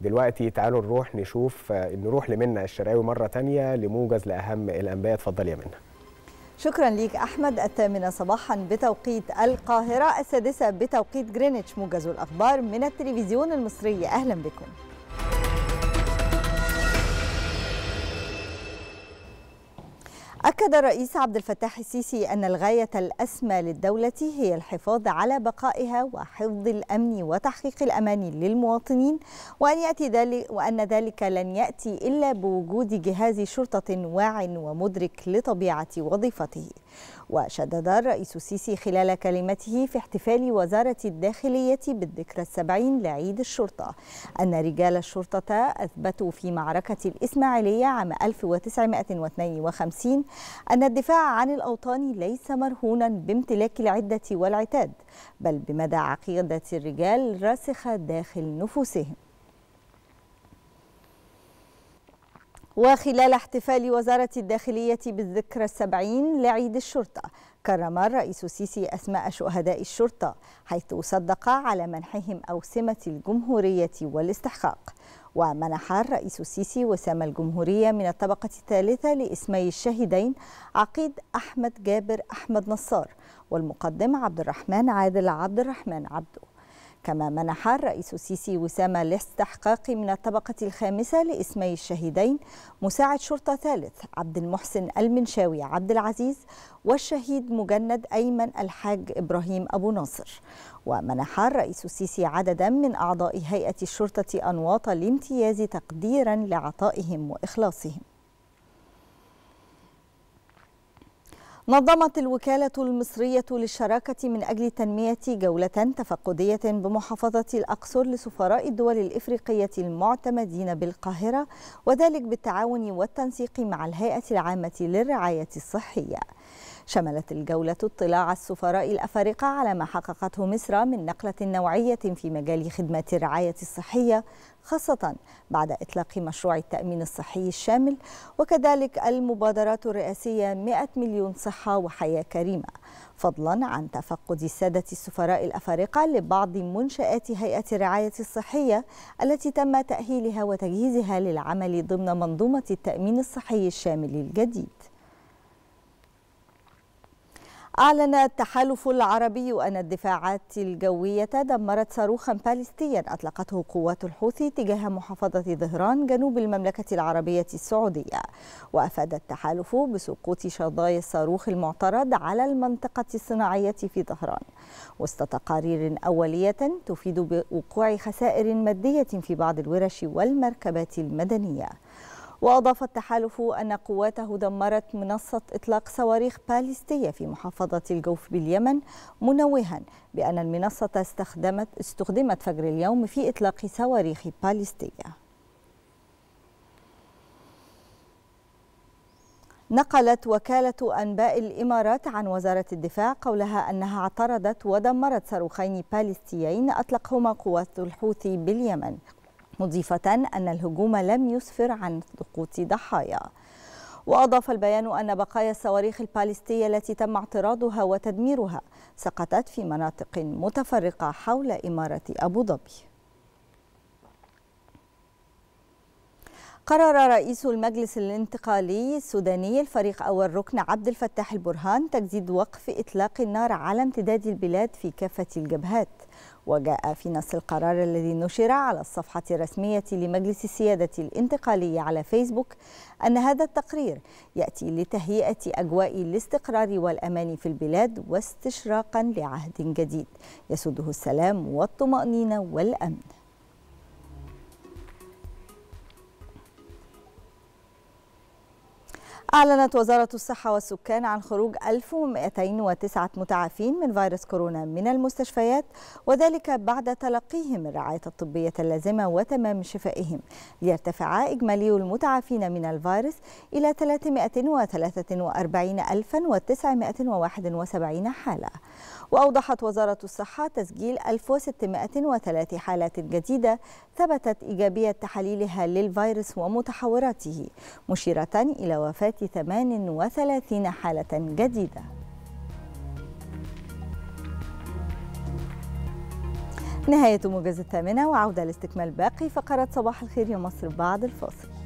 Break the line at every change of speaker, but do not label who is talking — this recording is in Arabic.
دلوقتي تعالوا نروح نشوف نروح لمنى الشراوي مره ثانيه لموجز لاهم الانباء اتفضلي يا منى شكرا ليك احمد الثامنه صباحا بتوقيت القاهره السادسه بتوقيت جرينتش موجز الاخبار من التلفزيون المصري اهلا بكم أكد الرئيس عبد الفتاح السيسي أن الغاية الأسمى للدولة هي الحفاظ على بقائها وحفظ الأمن وتحقيق الأمان للمواطنين وأن, يأتي ذلك وأن ذلك لن يأتي إلا بوجود جهاز شرطة واع ومدرك لطبيعة وظيفته وشدد الرئيس السيسي خلال كلمته في احتفال وزارة الداخلية بالذكرى السبعين لعيد الشرطة أن رجال الشرطة أثبتوا في معركة الإسماعيلية عام 1952 أن الدفاع عن الأوطان ليس مرهونا بامتلاك العدة والعتاد بل بمدى عقيدة الرجال الراسخة داخل نفوسهم وخلال احتفال وزارة الداخلية بالذكرى السبعين لعيد الشرطة كرم الرئيس السيسي أسماء شهداء الشرطة حيث صدق على منحهم أوسمة الجمهورية والاستحقاق ومنح الرئيس السيسي وسام الجمهورية من الطبقة الثالثة لاسمي الشهيدين عقيد أحمد جابر أحمد نصار والمقدم عبد الرحمن عادل عبد الرحمن عبده كما منح الرئيس السيسي وسام الاستحقاق من الطبقة الخامسة لاسمي الشهيدين مساعد شرطة ثالث عبد المحسن المنشاوي عبد العزيز والشهيد مجند أيمن الحاج إبراهيم أبو ناصر ومنح الرئيس السيسي عددا من أعضاء هيئة الشرطة أنواط الامتياز تقديرا لعطائهم وإخلاصهم نظمت الوكالة المصرية للشراكة من أجل تنمية جولة تفقدية بمحافظة الأقصر لسفراء الدول الإفريقية المعتمدين بالقاهرة وذلك بالتعاون والتنسيق مع الهيئة العامة للرعاية الصحية شملت الجولة اطلاع السفراء الأفارقة على ما حققته مصر من نقلة نوعية في مجال خدمة الرعاية الصحية خاصة بعد إطلاق مشروع التأمين الصحي الشامل وكذلك المبادرات الرئاسية 100 مليون صحة وحياة كريمة فضلا عن تفقد السادة السفراء الأفارقة لبعض منشآت هيئة الرعاية الصحية التي تم تأهيلها وتجهيزها للعمل ضمن منظومة التأمين الصحي الشامل الجديد أعلن التحالف العربي أن الدفاعات الجوية دمرت صاروخا باليستيا أطلقته قوات الحوثي تجاه محافظة ظهران جنوب المملكة العربية السعودية وأفاد التحالف بسقوط شظايا الصاروخ المعترض على المنطقة الصناعية في ظهران وسط تقارير أولية تفيد بوقوع خسائر مادية في بعض الورش والمركبات المدنية وأضاف التحالف أن قواته دمرت منصة إطلاق صواريخ باليستية في محافظة الجوف باليمن منوها بأن المنصة استخدمت استخدمت فجر اليوم في إطلاق صواريخ باليستية نقلت وكالة أنباء الإمارات عن وزارة الدفاع قولها أنها اعترضت ودمرت صاروخين باليستيين أطلقهما قوات الحوثي باليمن مضيفة أن الهجوم لم يسفر عن سقوط ضحايا وأضاف البيان أن بقايا الصواريخ الباليستية التي تم اعتراضها وتدميرها سقطت في مناطق متفرقة حول إمارة أبو ظبي قرر رئيس المجلس الانتقالي السوداني الفريق أول ركن عبد الفتاح البرهان تجديد وقف إطلاق النار على امتداد البلاد في كافة الجبهات وجاء في نص القرار الذي نشر على الصفحة الرسمية لمجلس السيادة الانتقالي على فيسبوك أن هذا التقرير يأتي لتهيئة أجواء الاستقرار والأمان في البلاد واستشراقا لعهد جديد يسوده السلام والطمأنينة والأمن أعلنت وزارة الصحة والسكان عن خروج 1209 متعافين من فيروس كورونا من المستشفيات وذلك بعد تلقيهم الرعاية الطبية اللازمة وتمام شفائهم ليرتفع إجمالي المتعافين من الفيروس إلى 343971 حالة وأوضحت وزارة الصحة تسجيل 1603 حالات جديدة ثبتت إيجابية تحاليلها للفيروس ومتحوراته مشيرة إلى وفاة 38 حالة جديدة نهاية موجز الثامنة وعودة لاستكمال باقي فقرة صباح الخير يا مصر بعد الفاصل